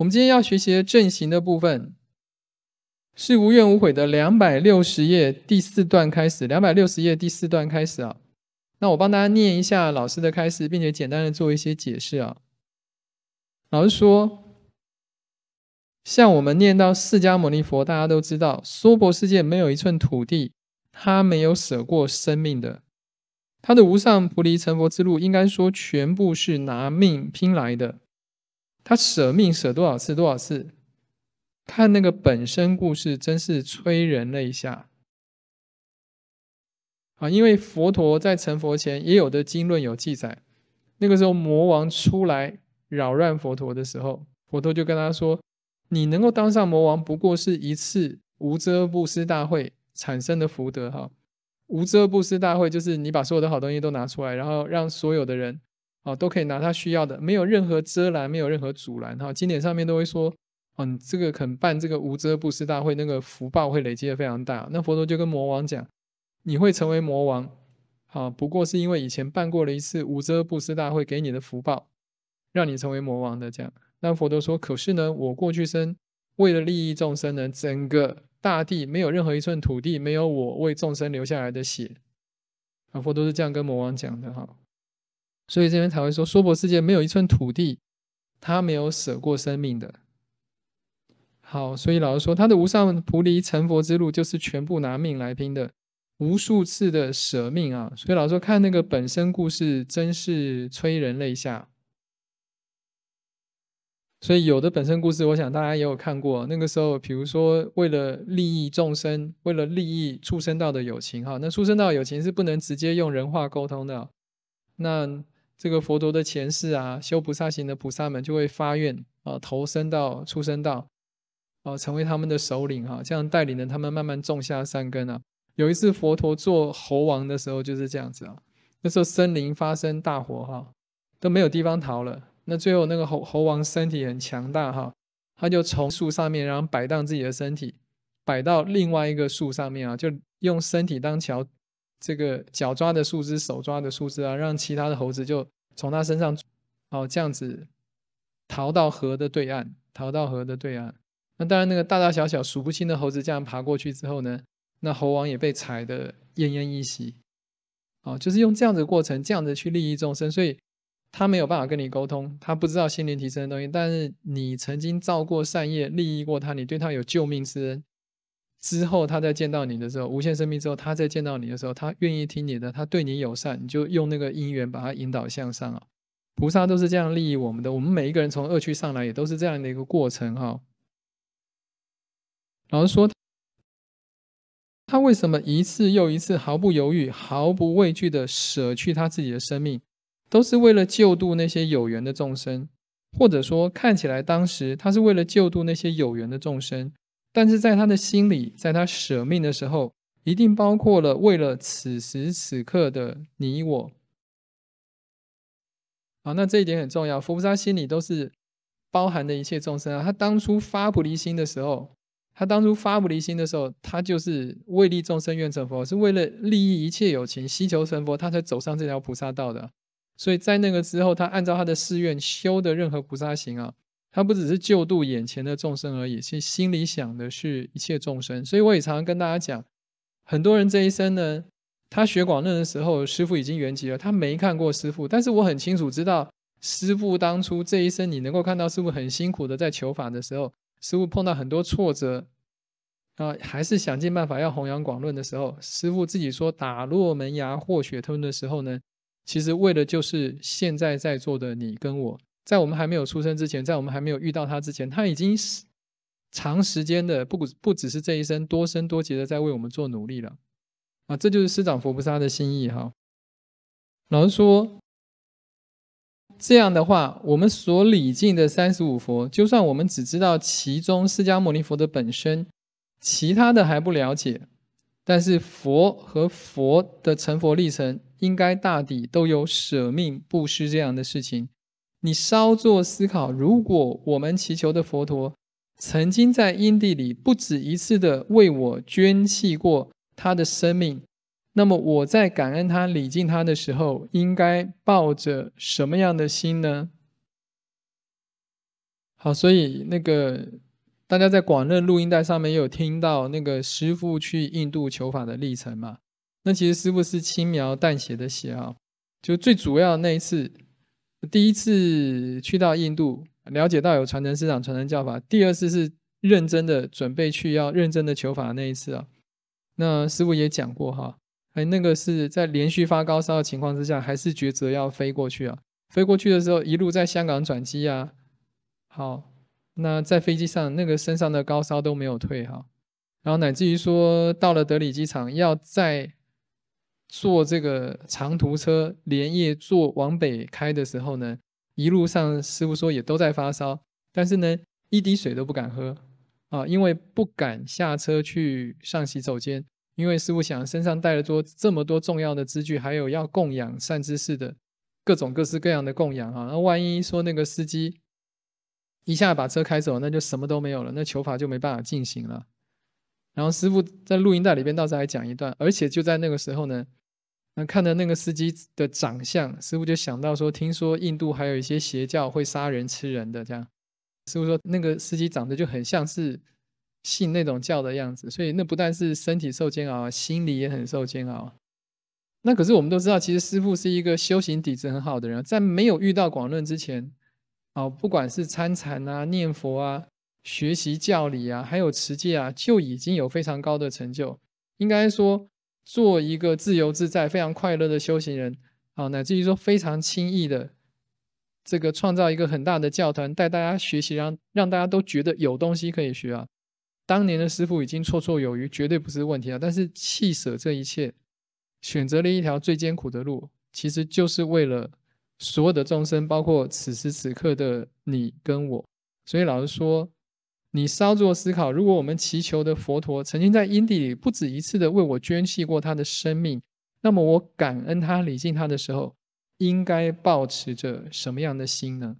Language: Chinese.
我们今天要学习的阵型的部分，是无怨无悔的两百六十页第四段开始，两百六十页第四段开始啊。那我帮大家念一下老师的开始，并且简单的做一些解释啊。老师说，像我们念到释迦牟尼佛，大家都知道娑婆世界没有一寸土地，他没有舍过生命的，他的无上菩提成佛之路，应该说全部是拿命拼来的。他舍命舍多少次多少次，看那个本身故事真是催人泪下啊！因为佛陀在成佛前，也有的经论有记载，那个时候魔王出来扰乱佛陀的时候，佛陀就跟他说：“你能够当上魔王，不过是一次无遮布施大会产生的福德哈。无遮布施大会就是你把所有的好东西都拿出来，然后让所有的人。”哦，都可以拿他需要的，没有任何遮拦，没有任何阻拦。哈，经典上面都会说，哦，这个肯办这个无遮布施大会，那个福报会累积的非常大。那佛陀就跟魔王讲，你会成为魔王，啊，不过是因为以前办过了一次无遮布施大会给你的福报，让你成为魔王的这样。那佛陀说，可是呢，我过去生为了利益众生呢，整个大地没有任何一寸土地没有我为众生流下来的血。啊，佛陀是这样跟魔王讲的，哈。所以这边才会说，娑婆世界没有一寸土地，他没有舍过生命的。好，所以老师说，他的无上菩提成佛之路，就是全部拿命来拼的，无数次的舍命啊！所以老师说，看那个本身故事，真是催人泪下。所以有的本身故事，我想大家也有看过。那个时候，比如说为了利益众生，为了利益畜生道的友情，哈，那畜生道友情是不能直接用人话沟通的，那。这个佛陀的前世啊，修菩萨行的菩萨们就会发愿啊，投生到、出生到，啊，成为他们的首领哈，这样带领着他们慢慢种下善根啊。有一次佛陀做猴王的时候就是这样子啊，那时候森林发生大火哈，都没有地方逃了。那最后那个猴猴王身体很强大哈，他就从树上面，然后摆荡自己的身体，摆到另外一个树上面啊，就用身体当桥。这个脚抓的树枝，手抓的树枝啊，让其他的猴子就从他身上，哦，这样子逃到河的对岸，逃到河的对岸。那当然，那个大大小小数不清的猴子这样爬过去之后呢，那猴王也被踩得奄奄一息。哦，就是用这样的过程，这样子去利益众生。所以他没有办法跟你沟通，他不知道心灵提升的东西。但是你曾经造过善业，利益过他，你对他有救命之恩。之后，他再见到你的时候，无限生命之后，他再见到你的时候，他愿意听你的，他对你友善，你就用那个因缘把他引导向上啊。菩萨都是这样利益我们的，我们每一个人从恶趣上来也都是这样的一个过程哈。老师说，他为什么一次又一次毫不犹豫、毫不畏惧的舍去他自己的生命，都是为了救度那些有缘的众生，或者说看起来当时他是为了救度那些有缘的众生。但是在他的心里，在他舍命的时候，一定包括了为了此时此刻的你我。啊，那这一点很重要。菩萨心里都是包含的一切众生啊。他当初发菩提心的时候，他当初发菩提心的时候，他就是为利众生愿成佛，是为了利益一切有情，希求成佛，他才走上这条菩萨道的。所以在那个之后，他按照他的誓愿修的任何菩萨行啊。他不只是救度眼前的众生而已，其实心里想的是一切众生。所以我也常常跟大家讲，很多人这一生呢，他学广论的时候，师傅已经圆寂了，他没看过师傅。但是我很清楚知道，师傅当初这一生，你能够看到师傅很辛苦的在求法的时候，师傅碰到很多挫折，啊，还是想尽办法要弘扬广论的时候，师傅自己说打落门牙或血吞的时候呢，其实为的就是现在在座的你跟我。在我们还没有出生之前，在我们还没有遇到他之前，他已经是长时间的不不只是这一生多生多劫的在为我们做努力了啊！这就是师长佛菩萨的心意哈。老师说这样的话，我们所礼敬的三十五佛，就算我们只知道其中释迦牟尼佛的本身，其他的还不了解，但是佛和佛的成佛历程，应该大抵都有舍命布施这样的事情。你稍作思考，如果我们祈求的佛陀曾经在因地里不止一次的为我捐弃过他的生命，那么我在感恩他、礼敬他的时候，应该抱着什么样的心呢？好，所以那个大家在广乐录音带上面也有听到那个师傅去印度求法的历程嘛？那其实师傅是轻描淡写的写啊，就最主要那一次。第一次去到印度，了解到有传承师长传承教法。第二次是认真的准备去，要认真的求法那一次啊。那师傅也讲过哈，哎，那个是在连续发高烧的情况之下，还是抉择要飞过去啊？飞过去的时候，一路在香港转机啊。好，那在飞机上，那个身上的高烧都没有退哈。然后乃至于说到了德里机场，要在坐这个长途车，连夜坐往北开的时候呢，一路上师傅说也都在发烧，但是呢一滴水都不敢喝啊，因为不敢下车去上洗手间，因为师傅想身上带了多这么多重要的支具，还有要供养善知识的各种各式各样的供养啊，那万一说那个司机一下把车开走，那就什么都没有了，那求法就没办法进行了。然后师傅在录音带里边倒是还讲一段，而且就在那个时候呢。看到那个司机的长相，师傅就想到说：听说印度还有一些邪教会杀人吃人的，这样。师傅说，那个司机长得就很像是信那种教的样子，所以那不但是身体受煎熬，心理也很受煎熬。那可是我们都知道，其实师傅是一个修行底子很好的人，在没有遇到广论之前，啊，不管是参禅啊、念佛啊、学习教理啊，还有持戒啊，就已经有非常高的成就，应该说。做一个自由自在、非常快乐的修行人，啊，乃至于说非常轻易的，这个创造一个很大的教团，带大家学习，让让大家都觉得有东西可以学啊。当年的师傅已经绰绰有余，绝对不是问题啊。但是弃舍这一切，选择了一条最艰苦的路，其实就是为了所有的众生，包括此时此刻的你跟我。所以老师说。你稍作思考，如果我们祈求的佛陀曾经在因地里不止一次地为我捐弃过他的生命，那么我感恩他、礼敬他的时候，应该保持着什么样的心呢？